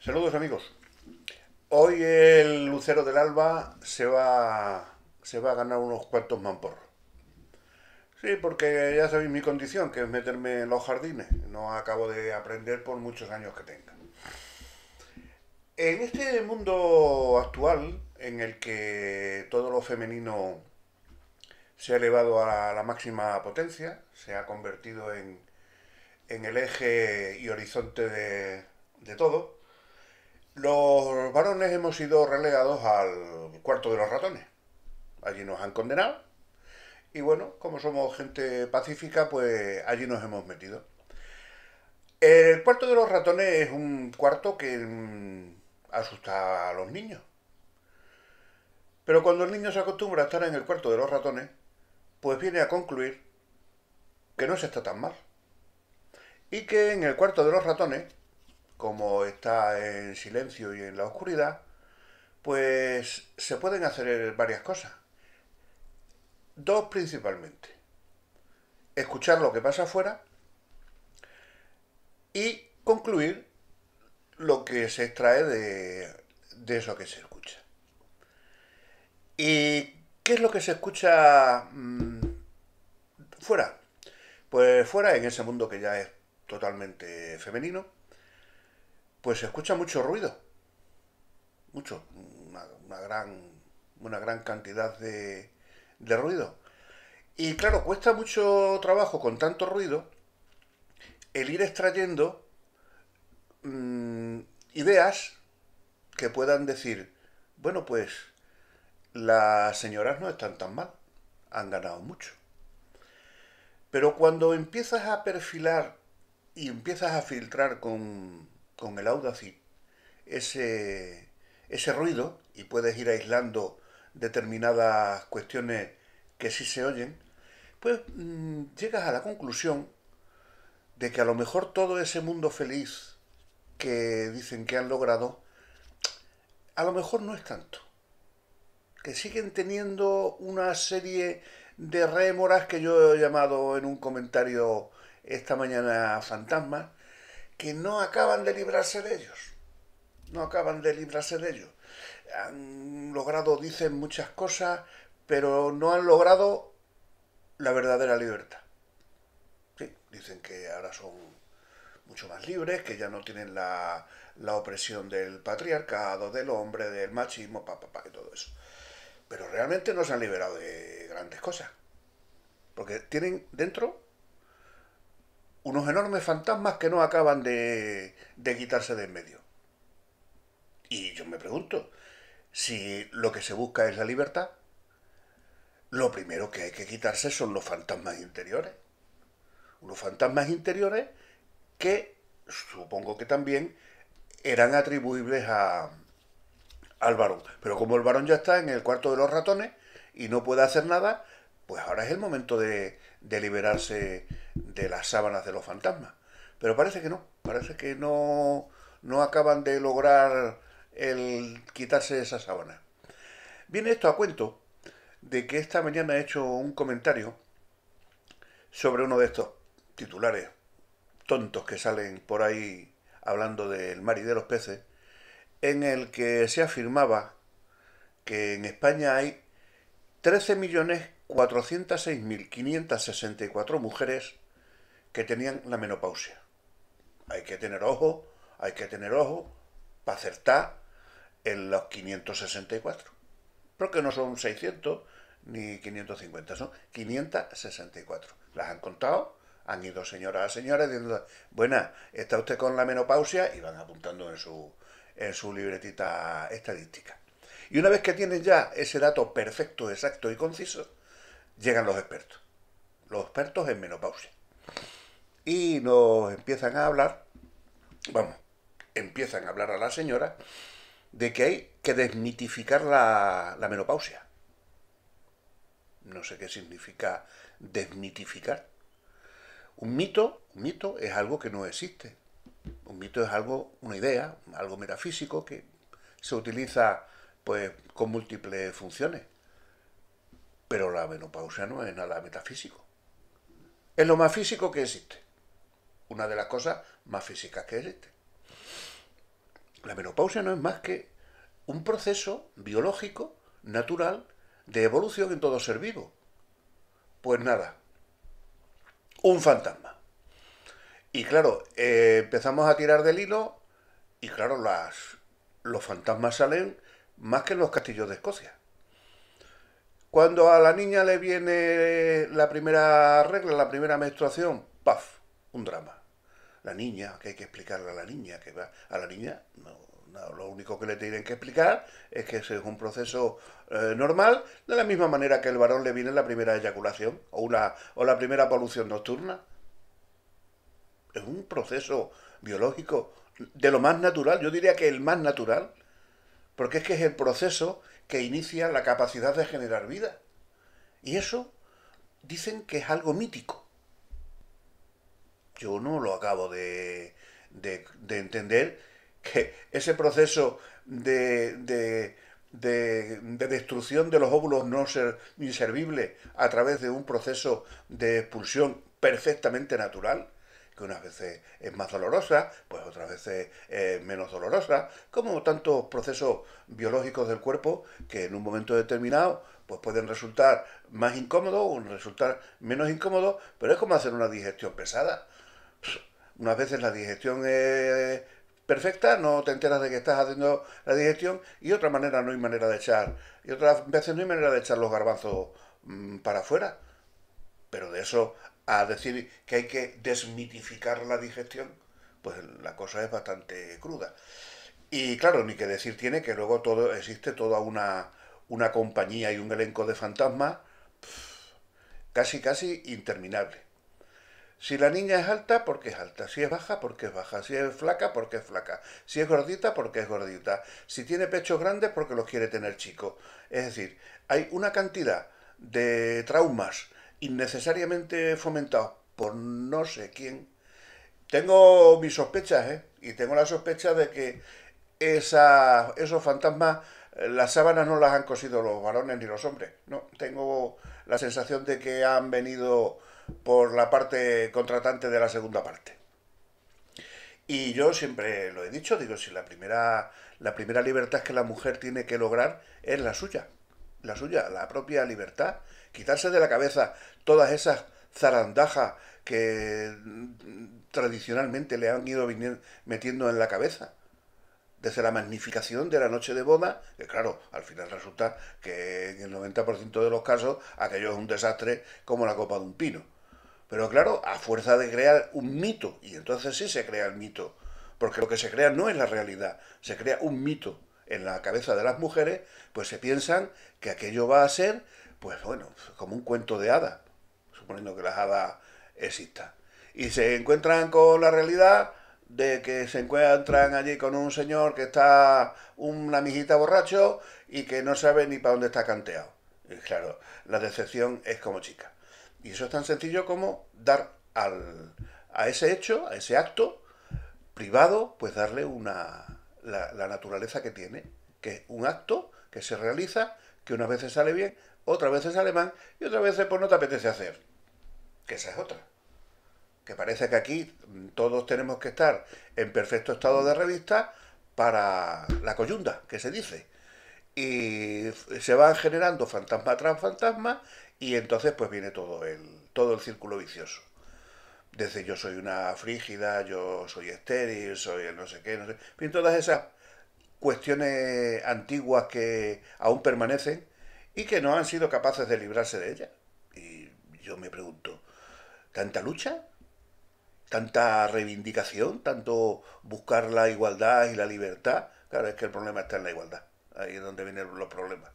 Saludos amigos. Hoy el Lucero del Alba se va, se va a ganar unos cuantos mamporros. Sí, porque ya sabéis mi condición, que es meterme en los jardines. No acabo de aprender por muchos años que tenga. En este mundo actual, en el que todo lo femenino se ha elevado a la máxima potencia, se ha convertido en, el eje y horizonte de, de todo, los varones hemos sido relegados al cuarto de los ratones. Allí nos han condenado. Y bueno, como somos gente pacífica, pues allí nos hemos metido. El cuarto de los ratones es un cuarto que mm, asusta a los niños. Pero cuando el niño se acostumbra a estar en el cuarto de los ratones, pues viene a concluir que no se está tan mal. Y que en el cuarto de los ratones como está en silencio y en la oscuridad, pues se pueden hacer varias cosas. Dos principalmente. Escuchar lo que pasa afuera y concluir lo que se extrae de, eso que se escucha. ¿Y qué es lo que se escucha mm, fuera? Pues fuera, en ese mundo que ya es totalmente femenino, pues se escucha mucho ruido. Mucho, una, gran, una gran cantidad de, ruido. Y claro, cuesta mucho trabajo con tanto ruido el ir extrayendo mm, ideas que puedan decir, bueno, pues las señoras no están tan mal, han ganado mucho. Pero cuando empiezas a perfilar y empiezas a filtrar con con el Audacity ese, ese ruido y puedes ir aislando determinadas cuestiones que sí se oyen, pues mm, llegas a la conclusión de que a lo mejor todo ese mundo feliz que dicen que han logrado, a lo mejor no es tanto. Que siguen teniendo una serie de remoras que yo he llamado en un comentario esta mañana fantasma, que no acaban de librarse de ellos. No acaban de librarse de ellos. Han logrado, dicen muchas cosas, pero no han logrado la verdadera libertad. Sí, dicen que ahora son mucho más libres, que ya no tienen la, la opresión del patriarcado, del hombre, del machismo, papá, pa, y todo eso. Pero realmente no se han liberado de grandes cosas. Porque tienen dentro unos enormes fantasmas que no acaban de, de quitarse de en medio. Y yo me pregunto, si lo que se busca es la libertad, lo primero que hay que quitarse son los fantasmas interiores. Unos fantasmas interiores que supongo que también eran atribuibles a, al varón. Pero como el varón ya está en el cuarto de los ratones y no puede hacer nada, pues ahora es el momento de, de liberarse de las sábanas de los fantasmas. Pero parece que no, parece que no, no acaban de lograr el quitarse esas sábanas. Viene esto a cuento de que esta mañana he hecho un comentario sobre uno de estos titulares tontos que salen por ahí hablando del mar y de los peces, en el que se afirmaba que en España hay 13 millones 406.564 mujeres que tenían la menopausia. Hay que tener ojo, hay que tener ojo para acertar en los 564. que no son 600 ni 550, son 564. Las han contado, han ido señoras a señoras diciendo, buena, está usted con la menopausia y van apuntando en su, en su libretita estadística. Y una vez que tienen ya ese dato perfecto, exacto y conciso, llegan los expertos, los expertos en menopausia. Y nos empiezan a hablar, vamos, empiezan a hablar a la señora de que hay que desmitificar la, menopausia. No sé qué significa desmitificar. Un mito, un mito es algo que no existe. Un mito es algo, una idea, algo metafísico que se utiliza pues con múltiples funciones. Pero la menopausia no es nada metafísico. Es lo más físico que existe. Una de las cosas más físicas que existe. La menopausia no es más que un proceso biológico, natural, de evolución en todo ser vivo. Pues nada, un fantasma. Y claro, eh, empezamos a tirar del hilo y claro, las, los fantasmas salen más que en los castillos de Escocia. Cuando a la niña le viene la primera regla, la primera menstruación, ¡paf! Un drama. La niña, que hay que explicarle a la niña, que va. A la niña, no, lo único que le tienen que explicar es que ese es un proceso eh, normal, de la misma manera que el varón le viene la primera eyaculación o, una, o la primera polución nocturna. Es un proceso biológico de lo más natural, yo diría que el más natural, porque es que es el proceso que inicia la capacidad de generar vida. Y eso dicen que es algo mítico. Yo no lo acabo de, entender, que ese proceso de, destrucción de los óvulos no ser, inservible a través de un proceso de expulsión perfectamente natural, que unas veces es más dolorosa, pues otras veces es menos dolorosa, como tantos procesos biológicos del cuerpo que en un momento determinado pues pueden resultar más incómodos o resultar menos incómodos, pero es como hacer una digestión pesada. Unas veces la digestión es perfecta, no te enteras de que estás haciendo la digestión y otra manera no hay manera de echar, y otras veces no hay manera de echar los garbanzos mm, para afuera. Pero de eso a decir que hay que desmitificar la digestión, pues la cosa es bastante cruda. Y claro, ni que decir tiene que luego todo existe toda una, una compañía y un elenco de fantasmas casi casi interminable. Si la niña es alta, porque es alta. Si es baja, porque es baja. Si es flaca, porque es flaca. Si es gordita, porque es gordita. Si tiene pechos grandes, porque los quiere tener chico? Es decir, hay una cantidad de traumas innecesariamente fomentados por no sé quién, tengo mis sospechas, ¿eh? Y tengo la sospecha de que esa, esos fantasmas, eh, las sábanas no las han cosido los varones ni los hombres, ¿no? Tengo la sensación de que han venido por la parte contratante de la segunda parte. Y yo siempre lo he dicho, digo, si la primera, la primera libertad que la mujer tiene que lograr es la suya, la suya, la propia libertad, quitarse de la cabeza todas esas zarandajas que mm, tradicionalmente le han ido metiendo en la cabeza. Desde la magnificación de la noche de boda, que claro, al final resulta que en el 90% de los casos aquello es un desastre como la copa de un pino. Pero claro, a fuerza de crear un mito, y entonces sí se crea el mito, porque lo que se crea no es la realidad, se crea un mito en la cabeza de las mujeres, pues se piensan que aquello va a ser, pues bueno, como un cuento de hadas, suponiendo que las hadas existan. Y se encuentran con la realidad de que se encuentran allí con un señor que está una mijita borracho y que no sabe ni para dónde está canteado. Y claro, la decepción es como chica. Y eso es tan sencillo como dar al, a ese hecho, a ese acto privado, pues darle una, la, naturaleza que tiene, que es un acto que se realiza, que unas veces sale bien, otras veces sale mal y otra veces pues no te apetece hacer. Que esa es otra. Que parece que aquí mm, todos tenemos que estar en perfecto estado de revista para la coyunda, que se dice. Y se van generando fantasma tras fantasma y entonces pues viene todo todo el círculo vicioso desde yo soy una frígida, yo soy estéril, soy el no sé qué, no sé. En todas esas cuestiones antiguas que aún permanecen y que no han sido capaces de librarse de ellas. Y yo me pregunto, ¿tanta lucha? ¿Tanta reivindicación? ¿Tanto buscar la igualdad y la libertad? Claro, es que el problema está en la igualdad. Ahí es donde vienen los problemas.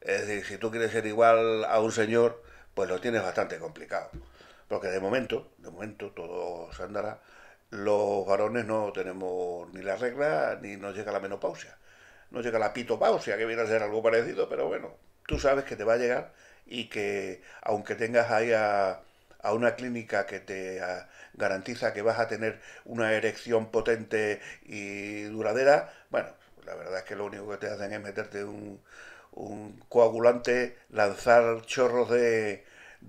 Es decir, si tú quieres ser igual a un señor, pues lo tienes bastante complicado. Porque de momento, de momento, todo se andará, los varones no tenemos ni la regla ni nos llega la menopausia. No llega la pitopausia, que viene a ser algo parecido, pero bueno, tú sabes que te va a llegar y que aunque tengas ahí a, una clínica que te garantiza que vas a tener una erección potente y duradera, bueno, la verdad es que lo único que te hacen es meterte un, coagulante, lanzar chorros de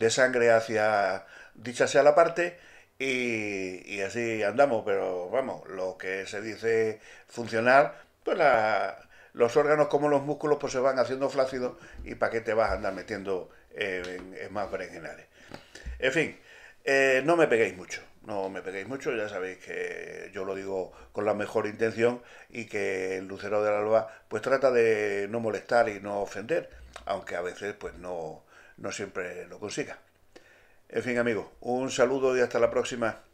sangre hacia dicha sea la parte, y, así andamos, pero vamos, lo que se dice funcionar, pues los órganos como los músculos pues se van haciendo flácidos y para qué te vas a andar metiendo en, más berenjenales. En fin, eh, no me peguéis mucho, no me peguéis mucho, ya sabéis que yo lo digo con la mejor intención y que el lucero de la alba pues trata de no molestar y no ofender, aunque a veces pues no, no siempre lo consiga. En fin, amigos, un saludo y hasta la próxima.